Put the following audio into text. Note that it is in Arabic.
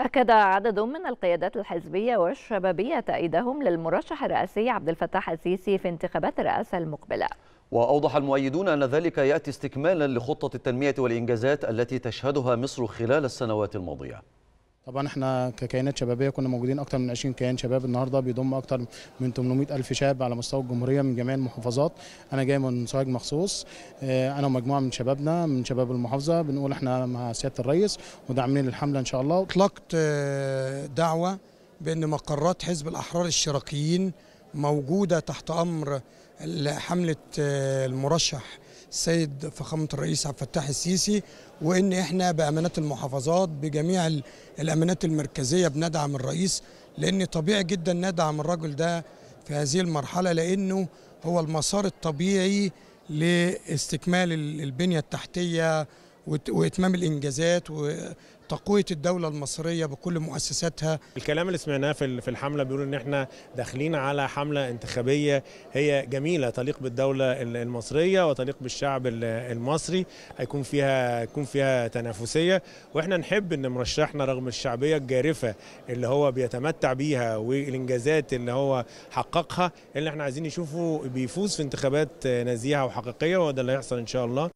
أكد عدد من القيادات الحزبية والشبابية تأييدهم للمرشح الرئاسي عبد الفتاح السيسي في انتخابات الرئاسة المقبلة وأوضح المؤيدون أن ذلك يأتي استكمالا لخطة التنمية والإنجازات التي تشهدها مصر خلال السنوات الماضية طبعا احنا ككيانات شبابيه كنا موجودين اكتر من 20 كيان شباب النهارده بيضم اكتر من 800 الف شاب على مستوى الجمهوريه من جميع المحافظات انا جاي من سوهاج مخصوص آه، انا ومجموعه من شبابنا من شباب المحافظه بنقول احنا مع سياده الرئيس وداعمين الحمله ان شاء الله اطلقت آه، دعوه بان مقرات حزب الاحرار الشرقيين موجوده تحت امر حمله آه، المرشح السيد فخامه الرئيس عبد الفتاح السيسي وان احنا بامانات المحافظات بجميع الامانات المركزيه بندعم الرئيس لان طبيعي جدا ندعم الرجل ده في هذه المرحله لانه هو المسار الطبيعي لاستكمال البنيه التحتيه واتمام الانجازات وتقويه الدوله المصريه بكل مؤسساتها الكلام اللي سمعناه في الحمله بيقول ان احنا داخلين على حمله انتخابيه هي جميله تليق بالدوله المصريه وتليق بالشعب المصري هيكون فيها يكون فيها تنافسيه واحنا نحب ان مرشحنا رغم الشعبيه الجارفه اللي هو بيتمتع بيها والانجازات اللي هو حققها اللي احنا عايزين نشوفه بيفوز في انتخابات نزيهه وحقيقيه وده اللي هيحصل ان شاء الله